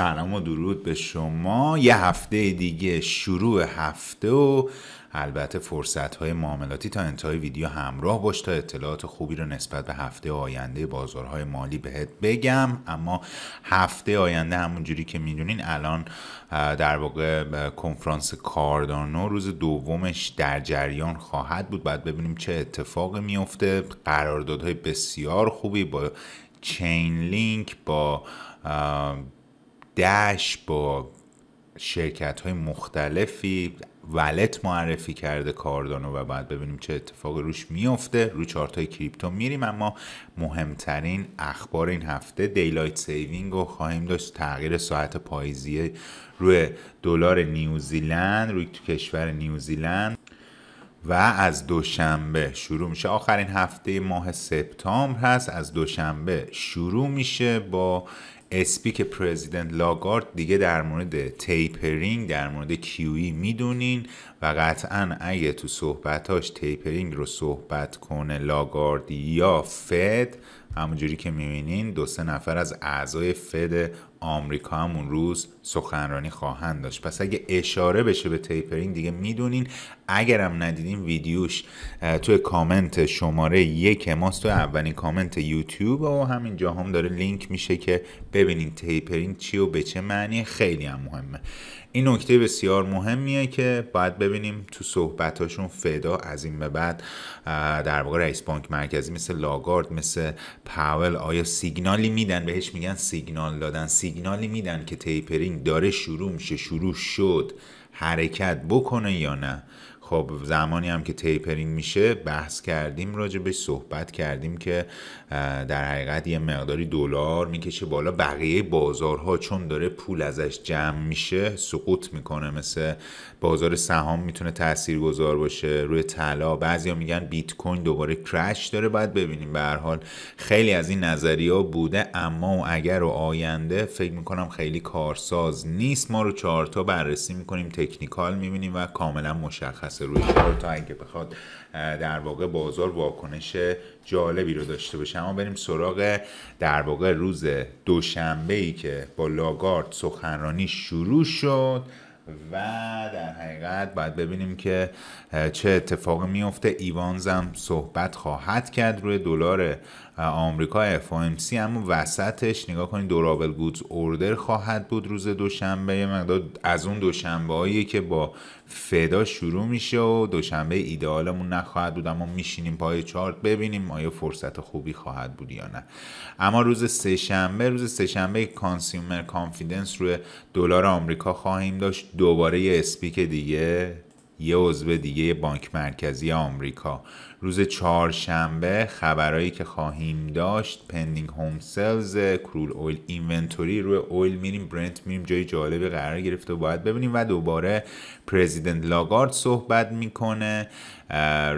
سلام و درود به شما یه هفته دیگه شروع هفته و البته فرصت های معاملاتی تا انتهای ویدیو همراه باش تا اطلاعات خوبی رو نسبت به هفته آینده بازارهای مالی بهت بگم اما هفته آینده همونجوری که میدونین الان در واقع کنفرانس کاردانو روز دومش در جریان خواهد بود بعد ببینیم چه اتفاق میفته قراردادهای بسیار خوبی با چین لینک با دش با شرکت های مختلفی ولت معرفی کرده کاردانو و باید ببینیم چه اتفاقی روش میفته رو چارت های کریپتو میریم اما مهمترین اخبار این هفته دیلایت سیوینگ رو خواهیم داشت تغییر ساعت پاییزی روی دلار نیوزیلند روی کشور نیوزیلند و از دوشنبه شروع میشه آخرین هفته ماه سپتامبر هست از دوشنبه شروع میشه با اسپیک پرزیدنت لاگارد دیگه در مورد تیپرینگ در مورد کیوی میدونین و قطعا اگه تو صحبتاش تیپرینگ رو صحبت کنه لاگارد یا فد همونجوری که میبینین دو سه نفر از اعضای فد آمریکا همون روز سخنرانی خواهند داشت پس اگه اشاره بشه به تیپرینگ دیگه میدونین اگرم ندیدین ویدیوش توی کامنت شماره یک ماست تو اولین کامنت یوتیوب و همین جا هم داره لینک میشه که ببینین تیپرینگ چی و به چه معنی خیلی هم مهمه این نکته بسیار مهمیه که باید ببینیم تو صحبتاشون فدا از این به بعد در واقع رئیس بانک مرکزی مثل لاگارد مثل پاول آیا سیگنالی میدن بهش میگن سیگنال دادن سیگنالی میدن که تیپرینگ داره شروع میشه شروع شد حرکت بکنه یا نه خب زمانی هم که تیپرینگ میشه بحث کردیم راجبش صحبت کردیم که در حقیقت یه مقداری دلار میکشه بالا بقیه بازارها چون داره پول ازش جمع میشه سقوط میکنه مثل بازار سهام میتونه تاثیرگذار باشه روی طلا بعضیا میگن بیت کوین دوباره کرش داره باید ببینیم به حال خیلی از این نظریا بوده اما اگر و آینده فکر میکنم خیلی کارساز نیست ما رو چهارتا بررسی میکنیم تکنیکال میبینیم و کاملا مشخص روی کار تا اگه بخواد در واقع بازار واکنش جالبی رو داشته باشه اما بریم سراغ در واقع روز دوشنبه ای که با لاگارد سخنرانی شروع شد و در حقیقت باید ببینیم که چه اتفاقی میفته ایوانز هم صحبت خواهد کرد روی دلار آمریکا سی اما وسطش نگاه کنید دورابل گودز اوردر خواهد بود روز دوشنبه یه مقدار از اون دوشنبه هایی که با فدا شروع میشه و دوشنبه ایدئالمون نخواهد بود اما میشینیم پای چارت ببینیم آیا فرصت خوبی خواهد بود یا نه اما روز سهشنبه روز سهشنبه کانسیومر کانفیدنس روی دلار آمریکا خواهیم داشت دوباره یه اسپیک دیگه یه عضو دیگه بانک مرکزی آمریکا روز چهارشنبه خبرهایی که خواهیم داشت پندینگ هوم سلز کرول اویل اینونتوری روی اویل میریم برنت میریم جای جالبی قرار گرفته و باید ببینیم و دوباره پرزیدنت لاگارد صحبت میکنه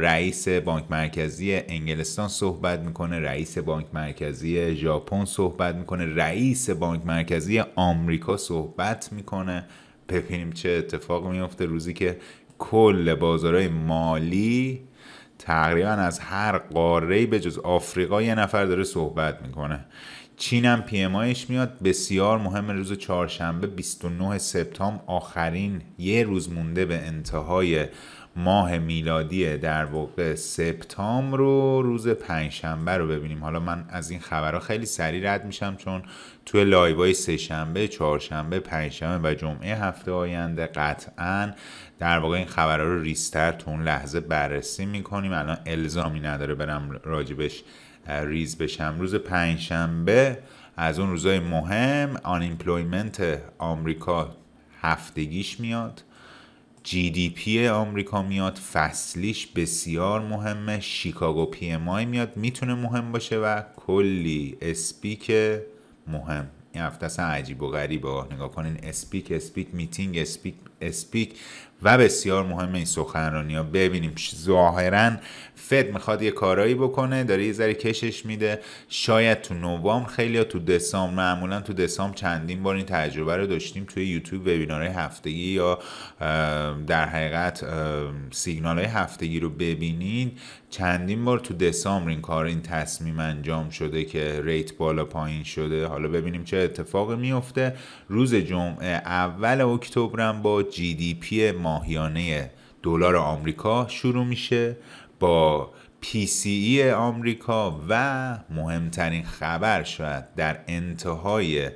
رئیس بانک مرکزی انگلستان صحبت میکنه رئیس بانک مرکزی ژاپن صحبت میکنه رئیس بانک مرکزی آمریکا صحبت میکنه ببینیم چه اتفاق میفته روزی که کل بازارهای مالی تقریبا از هر قاره به جز آفریقا یه نفر داره صحبت میکنه چین هم میاد بسیار مهم روز چهارشنبه 29 سپتامبر آخرین یه روز مونده به انتهای ماه میلادی در واقع سپتامبر رو روز پنجشنبه رو ببینیم حالا من از این خبرها خیلی سریع رد میشم چون توی لایوهای سهشنبه چهارشنبه پنجشنبه و جمعه هفته آینده قطعا در واقع این خبرها رو ریستر تو اون لحظه بررسی میکنیم الان الزامی نداره برم راجبش ریز بشم روز پنجشنبه از اون روزای مهم آن ایمپلویمنت آمریکا هفتگیش میاد جی دی پی آمریکا میاد فصلیش بسیار مهمه شیکاگو پی ام آی میاد میتونه مهم باشه و کلی اسپیک مهم این هفته اصلا عجیب و غریبه نگاه کنین اسپیک اسپیک میتینگ اسپیک اسپیک و بسیار مهم این سخنرانی ها ببینیم ظاهرا فد میخواد یه کارایی بکنه داره یه ذره کشش میده شاید تو نوامبر خیلی یا تو دسامبر معمولا تو دسامبر چندین بار این تجربه رو داشتیم توی یوتیوب وبینارهای هفتگی یا در حقیقت سیگنال های هفتگی رو ببینید چندین بار تو دسامبر این کار این تصمیم انجام شده که ریت بالا پایین شده حالا ببینیم چه اتفاقی میفته روز جمعه اول اکتبر با GDP دی ماهیانه دلار آمریکا شروع میشه با PCE سی آمریکا و مهمترین خبر شاید در انتهای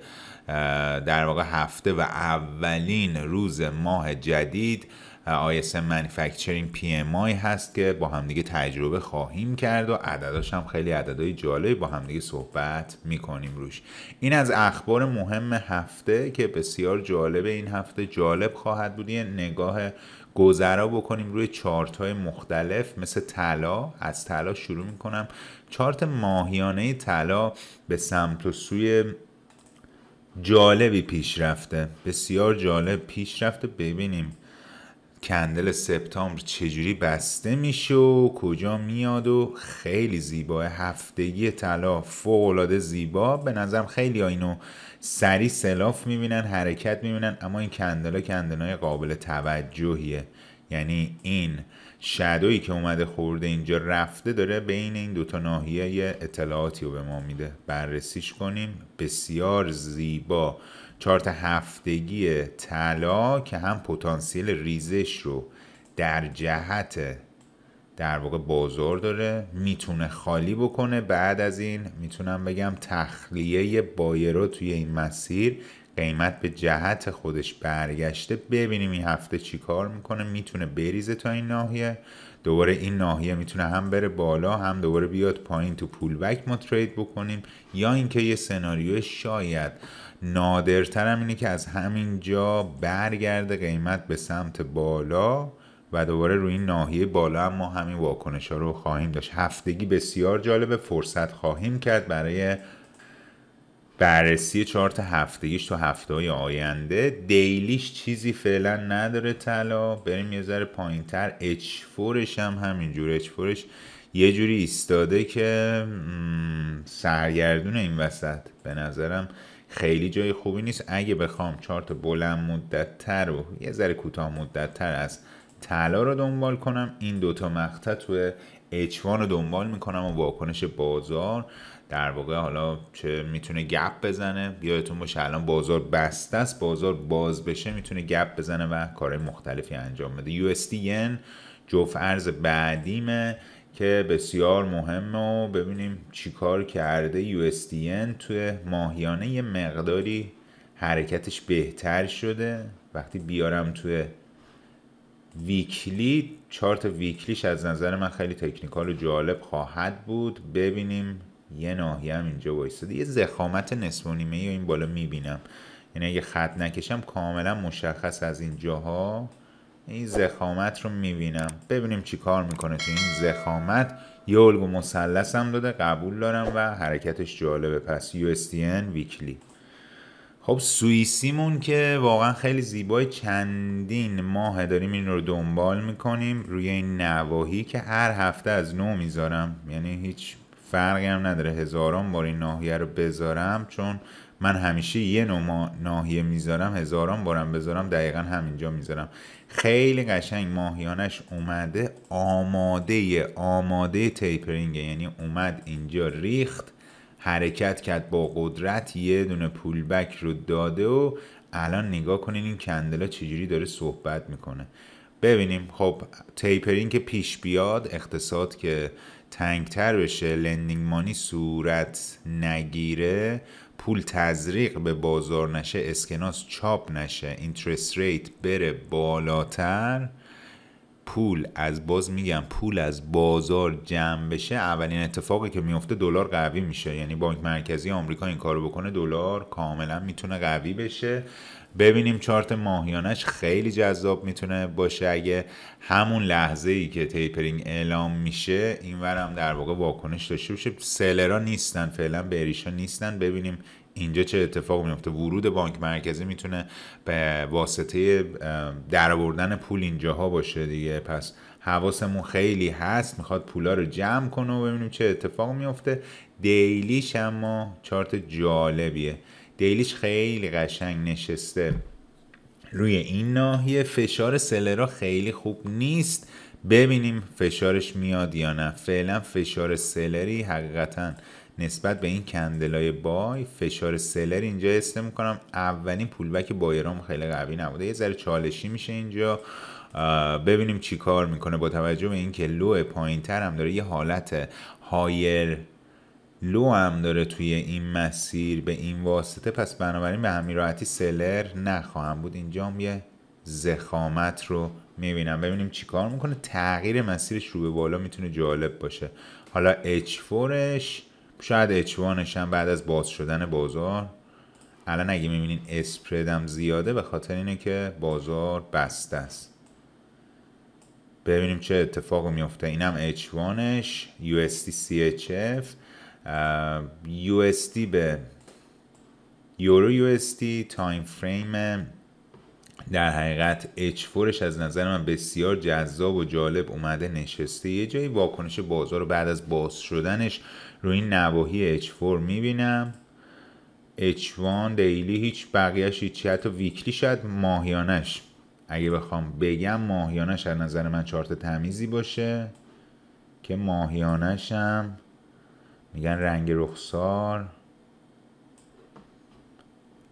در واقع هفته و اولین روز ماه جدید ISM Manufacturing PMI هست که با همدیگه تجربه خواهیم کرد و عدداش هم خیلی عددهای جالبی با همدیگه صحبت میکنیم روش این از اخبار مهم هفته که بسیار جالب این هفته جالب خواهد بود یه نگاه گذرا بکنیم روی چارت های مختلف مثل طلا از طلا شروع میکنم چارت ماهیانه طلا به سمت و سوی جالبی پیش رفته بسیار جالب پیش رفته ببینیم کندل سپتامبر چجوری بسته میشه و کجا میاد و خیلی زیبا هفتگی طلا فوقالعاده زیبا به نظرم خیلی ها اینو سری سلاف میبینن حرکت میبینن اما این کندلا کندلای قابل توجهیه یعنی این شدویی که اومده خورده اینجا رفته داره بین این دوتا ناحیه اطلاعاتی رو به ما میده بررسیش کنیم بسیار زیبا چارت هفتگی طلا که هم پتانسیل ریزش رو در جهت در واقع بازار داره میتونه خالی بکنه بعد از این میتونم بگم تخلیه بایرو توی این مسیر قیمت به جهت خودش برگشته ببینیم این هفته چی کار میکنه میتونه بریزه تا این ناحیه دوباره این ناحیه میتونه هم بره بالا هم دوباره بیاد پایین تو پول وک ما ترید بکنیم یا اینکه یه سناریو شاید نادرتر هم اینه که از همین جا برگرده قیمت به سمت بالا و دوباره روی این ناحیه بالا هم ما همین واکنش ها رو خواهیم داشت هفتگی بسیار جالبه فرصت خواهیم کرد برای بررسی چارت هفتگیش تو هفته های آینده دیلیش چیزی فعلا نداره طلا بریم یه ذره پایین تر فورش هم همینجور اچ فورش یه جوری ایستاده که سرگردون این وسط به نظرم خیلی جای خوبی نیست اگه بخوام چارت بلند مدت تر و یه ذره کوتاه مدت تر از طلا رو دنبال کنم این دوتا مقطع تو اچوان رو دنبال میکنم و واکنش بازار در واقع حالا چه میتونه گپ بزنه یادتون باشه الان بازار بسته است بازار باز بشه میتونه گپ بزنه و کارهای مختلفی انجام بده یو اس ارز بعدیمه که بسیار مهمه و ببینیم چیکار کرده یو توی ماهیانه یه مقداری حرکتش بهتر شده وقتی بیارم توی ویکلی چارت ویکلیش از نظر من خیلی تکنیکال و جالب خواهد بود ببینیم یه ناحیه هم اینجا وایستاده یه زخامت نصف و نیمه یا این بالا میبینم یعنی اگه خط نکشم کاملا مشخص از این جاها این زخامت رو میبینم ببینیم چی کار میکنه تو این زخامت یه الگو مسلس هم داده قبول دارم و حرکتش جالبه پس USTN ویکلی خب سوئیسیمون که واقعا خیلی زیبای چندین ماه داریم این رو دنبال میکنیم روی این نواهی که هر هفته از نو میذارم یعنی هیچ فرقی هم نداره هزاران بار این ناحیه رو بذارم چون من همیشه یه نوع ناحیه میذارم هزاران بارم بذارم دقیقا همینجا میذارم خیلی قشنگ ماهیانش اومده آماده آماده تیپرینگه یعنی اومد اینجا ریخت حرکت کرد با قدرت یه دونه پولبک رو داده و الان نگاه کنین این کندلا چجوری داره صحبت میکنه ببینیم خب تیپرینگ که پیش بیاد اقتصاد که تنگتر بشه لندینگ مانی صورت نگیره پول تزریق به بازار نشه اسکناس چاپ نشه اینترست ریت بره بالاتر پول از باز میگم پول از بازار جمع بشه اولین اتفاقی که میفته دلار قوی میشه یعنی بانک مرکزی آمریکا این کارو بکنه دلار کاملا میتونه قوی بشه ببینیم چارت ماهیانش خیلی جذاب میتونه باشه اگه همون لحظه ای که تیپرینگ اعلام میشه هم در واقع واکنش داشته باشه سلرا نیستن فعلا بریشا نیستن ببینیم اینجا چه اتفاق میفته ورود بانک مرکزی میتونه به واسطه درآوردن پول اینجاها باشه دیگه پس حواسمون خیلی هست میخواد پولا رو جمع کنه و ببینیم چه اتفاق میفته دیلیش اما چارت جالبیه دیلیش خیلی قشنگ نشسته روی این ناحیه فشار سلرا خیلی خوب نیست ببینیم فشارش میاد یا نه فعلا فشار سلری حقیقتا نسبت به این کندلای بای فشار سلر اینجا استه میکنم اولین پولبک بایرام خیلی قوی نبوده یه ذره چالشی میشه اینجا ببینیم چی کار میکنه با توجه به اینکه لو پایین تر هم داره یه حالت هایر لو هم داره توی این مسیر به این واسطه پس بنابراین به همین راحتی سلر نخواهم بود اینجا هم یه زخامت رو میبینم ببینیم چیکار میکنه تغییر مسیرش رو به بالا میتونه جالب باشه حالا H4ش شاید H1ش هم بعد از باز شدن بازار الان اگه میبینین اسپردم زیاده به خاطر اینه که بازار بسته است ببینیم چه اتفاق میفته اینم H1ش USD یو به یورو یو تایم فریم در حقیقت اچ 4 از نظر من بسیار جذاب و جالب اومده نشسته یه جایی واکنش بازار رو بعد از باز شدنش روی این نواحی اچ 4 میبینم H1 دیلی هیچ بقیهش هیچی حتی ویکلی شاید ماهیانش اگه بخوام بگم ماهیانش از نظر من چارت تمیزی باشه که ماهیانش هم میگن رنگ رخسار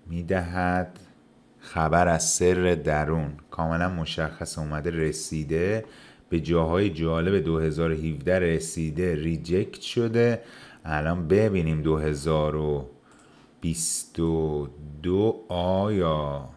میدهد خبر از سر درون کاملا مشخص اومده رسیده به جاهای جالب 2017 رسیده ریجکت شده الان ببینیم 2022 آیا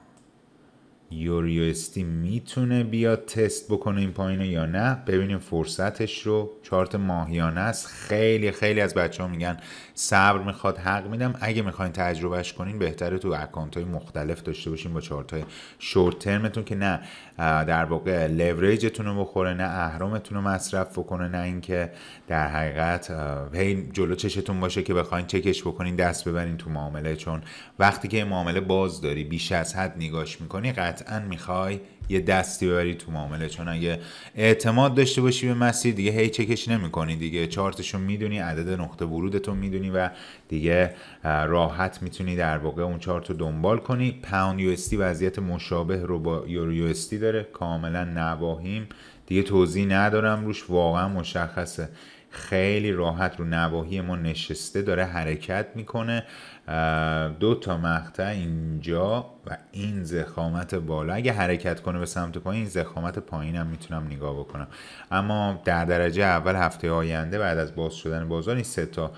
یوریو میتونه بیاد تست بکنه این پایینه یا نه ببینیم فرصتش رو چارت ماهیانه است خیلی خیلی از بچه ها میگن صبر میخواد حق میدم اگه میخواین تجربهش کنین بهتره تو اکانت های مختلف داشته باشین با چارت های شورت ترمتون که نه در واقع لوریجتون رو بخوره نه اهرامتون رو مصرف بکنه نه اینکه در حقیقت هی جلو چشتون باشه که بخواین چکش بکنین دست ببرین تو معامله چون وقتی که معامله باز داری بیش از حد نگاش میکنی قطعا میخوای یه دستی ببری تو معامله چون اگه اعتماد داشته باشی به مسیر دیگه هی چکش نمیکنی دیگه چارتشو میدونی عدد نقطه ورودتو میدونی و دیگه راحت میتونی در واقع اون چارت رو دنبال کنی پاوند یو وضعیت مشابه رو با یورو یو داره کاملا نواهیم دیگه توضیح ندارم روش واقعا مشخصه خیلی راحت رو نواحی ما نشسته داره حرکت میکنه دو تا مقطع اینجا و این زخامت بالا اگه حرکت کنه به سمت پایین این زخامت پایینم میتونم نگاه بکنم اما در درجه اول هفته آینده بعد از باز شدن بازار این سه تا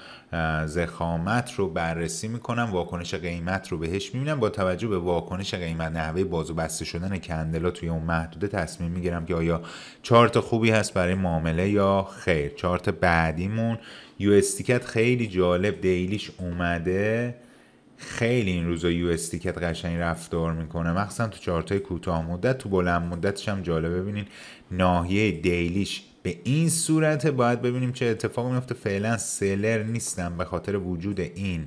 زخامت رو بررسی میکنم واکنش قیمت رو بهش میبینم با توجه به واکنش قیمت نحوه باز و بسته شدن کندلا توی اون محدوده تصمیم میگیرم که آیا چارت خوبی هست برای معامله یا خیر چارت بعدیمون یو استیکت خیلی جالب دیلیش اومده خیلی این روزا یو استیکت قشنگ رفتار میکنه مخصوصا تو چارتای کوتاه مدت تو بلند مدتش هم جالب ببینین ناحیه دیلیش به این صورت باید ببینیم چه اتفاق میفته فعلا سلر نیستم به خاطر وجود این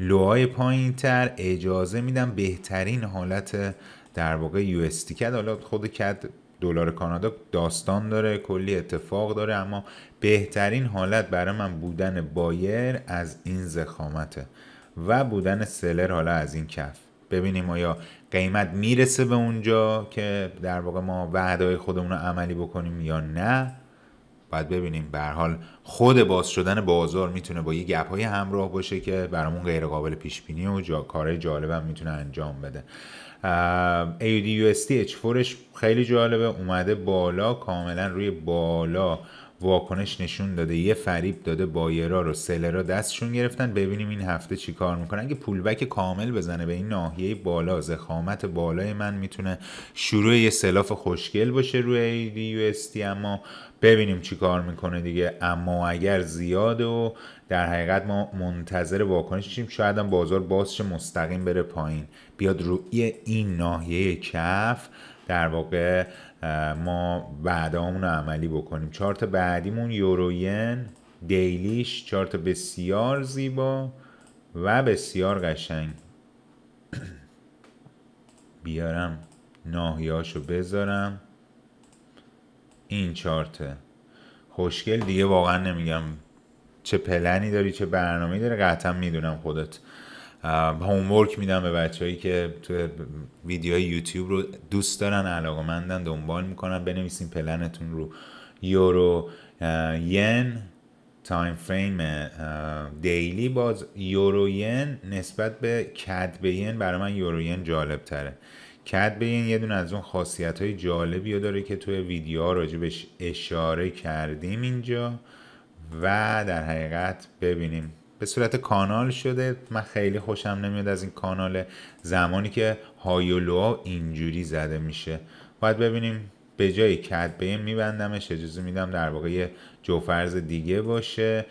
لوهای پایین تر اجازه میدم بهترین حالت در واقع یو اس کد حالا خود کد دلار کانادا داستان داره کلی اتفاق داره اما بهترین حالت برای من بودن بایر از این زخامته و بودن سلر حالا از این کف ببینیم آیا قیمت میرسه به اونجا که در واقع ما وعدای خودمون رو عملی بکنیم یا نه باید ببینیم به حال خود باز شدن بازار میتونه با یه گپ های همراه باشه که برامون غیر قابل پیش بینی و جا... کارهای جالب هم میتونه انجام بده AUD USD H4 خیلی جالبه اومده بالا کاملا روی بالا واکنش نشون داده یه فریب داده بایرا رو سلرا دستشون گرفتن ببینیم این هفته چی کار میکنه اگه پولبک کامل بزنه به این ناحیه بالا زخامت بالای من میتونه شروع یه سلاف خوشگل باشه روی تی اما ببینیم چی کار میکنه دیگه اما اگر زیاد و در حقیقت ما منتظر واکنش چیم شاید هم بازار بازش مستقیم بره پایین بیاد روی این ناحیه کف در واقع ما بعدامون رو عملی بکنیم چارت بعدیمون یوروین دیلیش چارت بسیار زیبا و بسیار قشنگ بیارم ناهیاشو بذارم این چارته خوشگل دیگه واقعا نمیگم چه پلنی داری چه برنامه داری قطعا میدونم خودت هومورک میدم به بچههایی که تو ویدیوهای یوتیوب رو دوست دارن مندن دنبال میکنن بنویسین پلنتون رو یورو ین تایم فریم دیلی باز یورو ین نسبت به کد به ین برای من یورو ین جالب تره کد به ین یه دونه از اون خاصیت های جالبی رو داره که توی ویدیوها راجبش اشاره کردیم اینجا و در حقیقت ببینیم به صورت کانال شده من خیلی خوشم نمیاد از این کانال زمانی که هایولو اینجوری زده میشه باید ببینیم به جای کتبه میبندمش اجازه میدم در واقع یه جوفرز دیگه باشه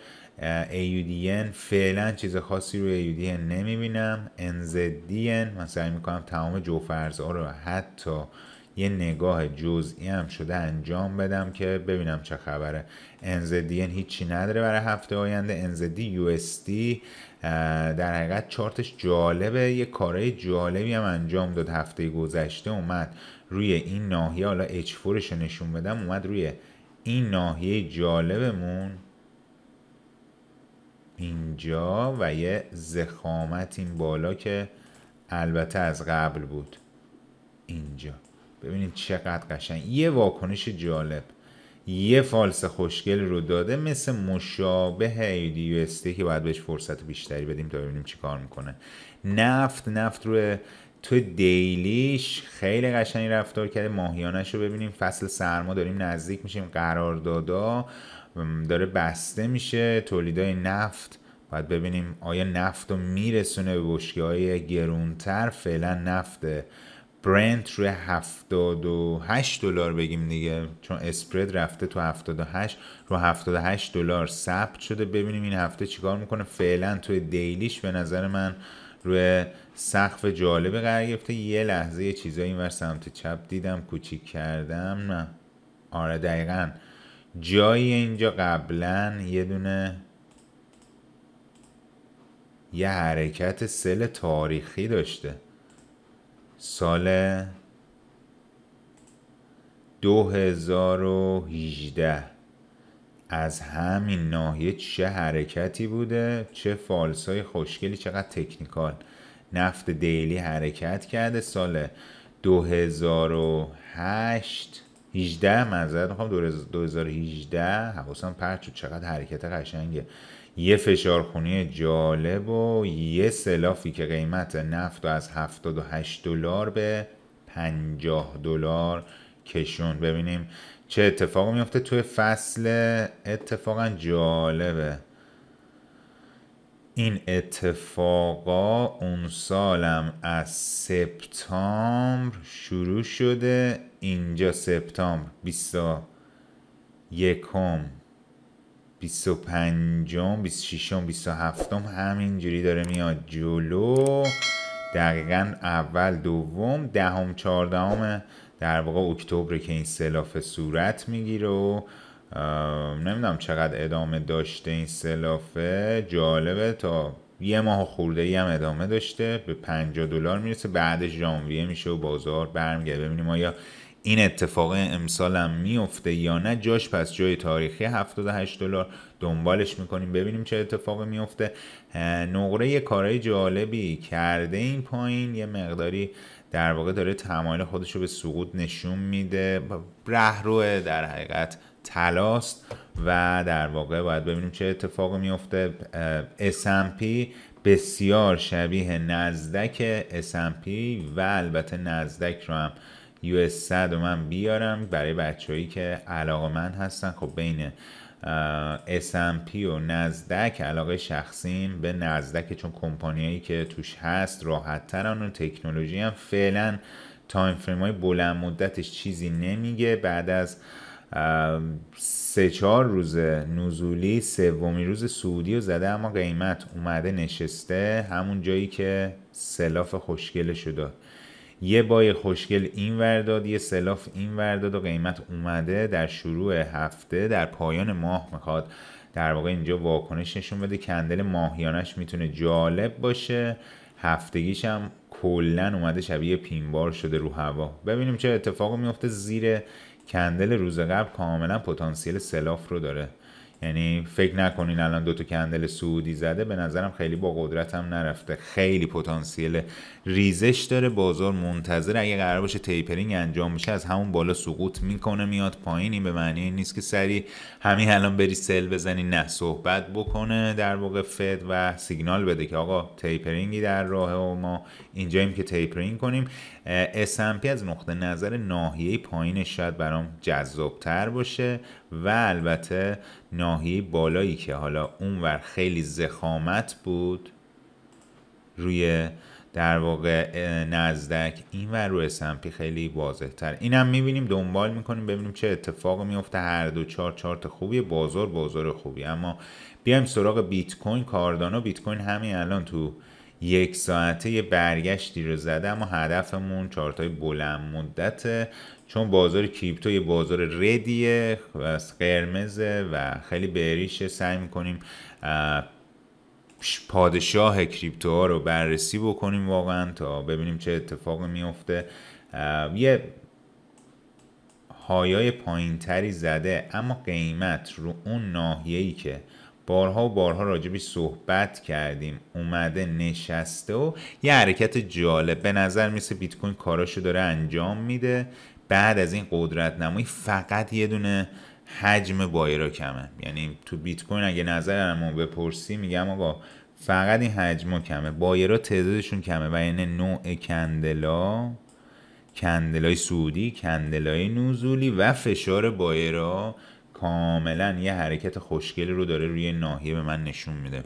AUDN فعلا چیز خاصی روی AUDN نمیبینم NZDN من سعی میکنم تمام جوفرزها رو حتی یه نگاه جزئی هم شده انجام بدم که ببینم چه خبره انزدین یعنی هیچی نداره برای هفته آینده انزدی یو در حقیقت چارتش جالبه یه کارهای جالبی هم انجام داد هفته گذشته اومد روی این ناحیه حالا اچ رو نشون بدم اومد روی این ناحیه جالبمون اینجا و یه زخامت این بالا که البته از قبل بود اینجا ببینیم چقدر قشنگ یه واکنش جالب یه فالس خوشگل رو داده مثل مشابه ایدی که باید بهش فرصت بیشتری بدیم تا ببینیم چی کار میکنه نفت نفت رو تو دیلیش خیلی قشنگ رفتار کرده ماهیانش رو ببینیم فصل سرما داریم نزدیک میشیم قراردادا داره بسته میشه تولیدای نفت باید ببینیم آیا نفت رو میرسونه به بشکه های گرونتر فعلا نفته برنت روی 78 دلار بگیم دیگه چون اسپرد رفته تو 78 رو 78 دلار ثبت شده ببینیم این هفته چیکار میکنه فعلا توی دیلیش به نظر من روی سقف جالب قرار گرفته یه لحظه یه چیزایی اینور سمت چپ دیدم کوچیک کردم نه آره دقیقا جایی اینجا قبلا یه دونه یه حرکت سل تاریخی داشته سال 2018 از همین ناحیه چه حرکتی بوده چه های خوشگلی چقدر تکنیکال نفت دیلی حرکت کرده سال 2008 18 منظرت میخوام 2018 حواسم پرت چقدر حرکت قشنگه یه فشارخونه جالب و یه سلافی که قیمت نفت از 78 دلار به 50 دلار کشون ببینیم چه اتفاقی میفته توی فصل اتفاقا جالبه این اتفاقا اون سالم از سپتامبر شروع شده اینجا سپتامبر 21 25 م 26 م 27 همینجوری داره میاد جلو دقیقا اول دوم دهم چهاردهم در واقع اکتبر که این سلاف صورت میگیره و نمیدونم چقدر ادامه داشته این سلافه جالبه تا یه ماه خورده ای هم ادامه داشته به 50 دلار میرسه بعدش ژانویه میشه و بازار برمیگرده ببینیم آیا این اتفاق امسالم میفته یا نه جاش پس جای تاریخی 78 دلار دنبالش میکنیم ببینیم چه اتفاقی میفته نقره یه کارهای جالبی کرده این پایین یه مقداری در واقع داره تمایل خودش رو به سقوط نشون میده رهرو در حقیقت تلاست و در واقع باید ببینیم چه اتفاق میفته S&P بسیار شبیه نزدک S&P و البته نزدک رو هم اس 100 من بیارم برای بچههایی که علاقه من هستن خب بین پی و نزدک علاقه شخصیم به نزدک چون کمپانیایی که توش هست راحت ترن و تکنولوژی هم فعلا تایم فریم های بلند مدتش چیزی نمیگه بعد از سه چهار روز نزولی سومین روز سعودی رو زده اما قیمت اومده نشسته همون جایی که سلاف خوشگلش داد یه بای خوشگل این ورداد یه سلاف این ورداد و قیمت اومده در شروع هفته در پایان ماه میخواد در واقع اینجا واکنش نشون بده کندل ماهیانش میتونه جالب باشه هفتگیش هم کلا اومده شبیه پینبار شده رو هوا ببینیم چه اتفاقی میفته زیر کندل روز قبل کاملا پتانسیل سلاف رو داره یعنی فکر نکنین الان دو تا کندل سعودی زده به نظرم خیلی با قدرتم نرفته خیلی پتانسیل ریزش داره بازار منتظر اگه قرار باشه تیپرینگ انجام میشه از همون بالا سقوط میکنه میاد پایین این به معنی این نیست که سری همین الان بری سل بزنی نه صحبت بکنه در واقع فد و سیگنال بده که آقا تیپرینگی در راه و ما اینجاییم که تیپرینگ کنیم پی از نقطه نظر ناحیه پایینش شاید برام جذابتر باشه و البته ناحیه بالایی که حالا اونور خیلی زخامت بود روی در واقع نزدک این و روی اسمپی خیلی واضح تر این هم میبینیم دنبال میکنیم ببینیم چه اتفاق میفته هر دو چهار چارت خوبی بازار بازار خوبی اما بیایم سراغ بیت کوین کاردانا بیت کوین همین الان تو یک ساعته یه برگشتی رو زده اما هدفمون چارتای بلند مدته چون بازار کریپتو یه بازار ردیه قرمزه و خیلی بریشه سعی میکنیم پادشاه کریپتو ها رو بررسی بکنیم واقعا تا ببینیم چه اتفاقی میفته یه هایای پایینتری زده اما قیمت رو اون ناحیه‌ای که بارها و بارها راجبش صحبت کردیم اومده نشسته و یه حرکت جالب به نظر میسه بیت کوین کاراشو داره انجام میده بعد از این قدرت نمایی فقط یه دونه حجم بایرا کمه یعنی تو بیت کوین اگه نظرمو بپرسی میگم آقا فقط این حجم کمه بایرا تعدادشون کمه و یعنی نوع کندلا کندلای سعودی کندلای نزولی و فشار بایرا کاملا یه حرکت خوشگلی رو داره روی ناحیه به من نشون میده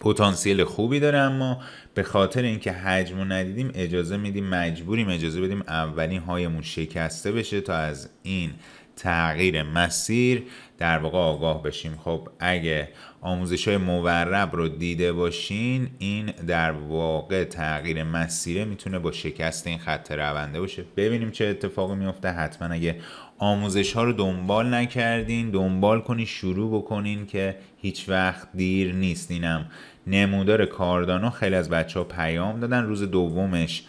پتانسیل خوبی داره اما به خاطر اینکه حجم رو ندیدیم اجازه میدیم مجبوریم اجازه بدیم اولین هایمون شکسته بشه تا از این تغییر مسیر در واقع آگاه بشیم خب اگه آموزش های مورب رو دیده باشین این در واقع تغییر مسیره میتونه با شکست این خط رونده باشه ببینیم چه اتفاقی میفته حتما اگه آموزش ها رو دنبال نکردین دنبال کنی شروع بکنین که هیچ وقت دیر نیست اینم نمودار کاردانو خیلی از بچه ها پیام دادن روز دومش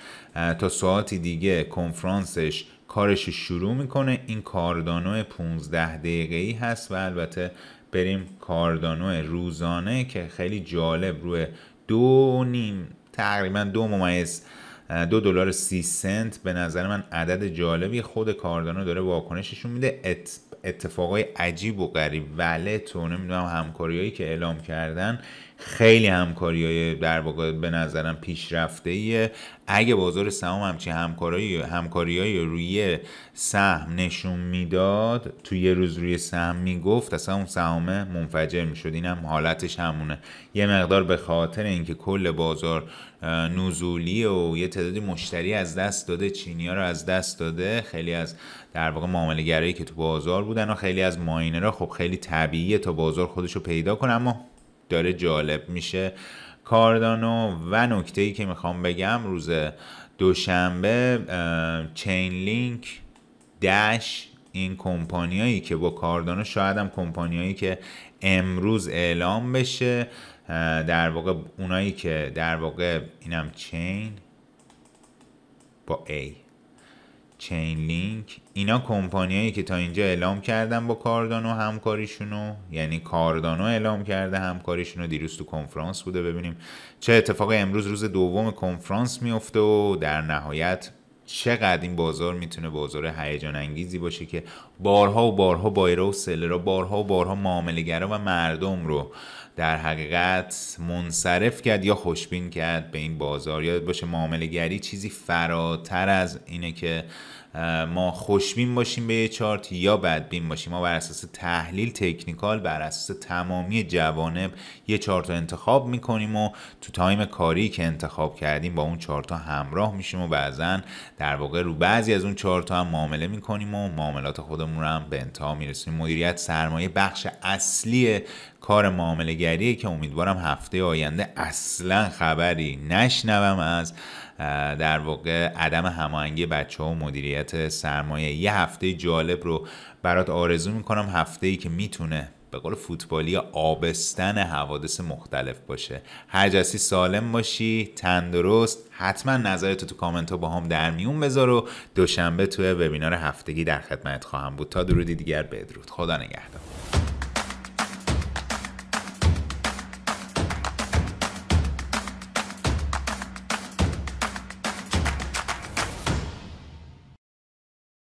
تا ساعتی دیگه کنفرانسش کارش شروع میکنه این کاردانو 15 دقیقه ای هست و البته بریم کاردانو روزانه که خیلی جالب روی دو نیم تقریبا دو ممیز دو دلار سی سنت به نظر من عدد جالبی خود کاردانو داره واکنششون میده ات اتفاقای عجیب و غریب ولت و نمیدونم همکاریایی که اعلام کردن خیلی همکاری های در واقع به نظرم پیشرفته اگه بازار سهام همچی همکاری همکاری روی سهم نشون میداد تو یه روز روی سهم میگفت اصلا اون سهام منفجر میشد اینم حالتش همونه یه مقدار به خاطر اینکه کل بازار نزولی و یه تعدادی مشتری از دست داده چینیا رو از دست داده خیلی از در واقع معامله گرایی که تو بازار بودن و خیلی از ماینرها خب خیلی طبیعیه تا بازار خودش رو پیدا کنه اما داره جالب میشه کاردانو و نکته ای که میخوام بگم روز دوشنبه چین لینک دش این کمپانیایی که با کاردانو شاید هم کمپانیایی که امروز اعلام بشه در واقع اونایی که در واقع اینم چین با A چین لینک اینا کمپانیایی که تا اینجا اعلام کردن با کاردانو همکاریشونو یعنی کاردانو اعلام کرده همکاریشونو دیروز تو کنفرانس بوده ببینیم چه اتفاقی امروز روز دوم کنفرانس میفته و در نهایت چقدر این بازار میتونه بازار هیجان انگیزی باشه که بارها و بارها بایرا و سلرا بارها و بارها معاملگرا و مردم رو در حقیقت منصرف کرد یا خوشبین کرد به این بازار یاد باشه معاملگری چیزی فراتر از اینه که ما خوشبین باشیم به یه چارت یا بدبین باشیم ما بر اساس تحلیل تکنیکال بر اساس تمامی جوانب یه چارت رو انتخاب میکنیم و تو تایم کاری که انتخاب کردیم با اون چارت همراه میشیم و بعضا در واقع رو بعضی از اون چارت هم معامله میکنیم و معاملات خودمون رو هم به انتها میرسیم مدیریت سرمایه بخش اصلی کار معامله که امیدوارم هفته آینده اصلا خبری نشنوم از در واقع عدم هماهنگی بچه ها و مدیریت سرمایه یه هفته جالب رو برات آرزو میکنم هفته ای که میتونه به قول فوتبالی آبستن حوادث مختلف باشه هر جسی سالم باشی تندرست حتما نظرتو تو کامنت ها با هم در میون بذار و دوشنبه توی وبینار هفتگی در خدمت خواهم بود تا درودی دیگر بدرود خدا نگهدار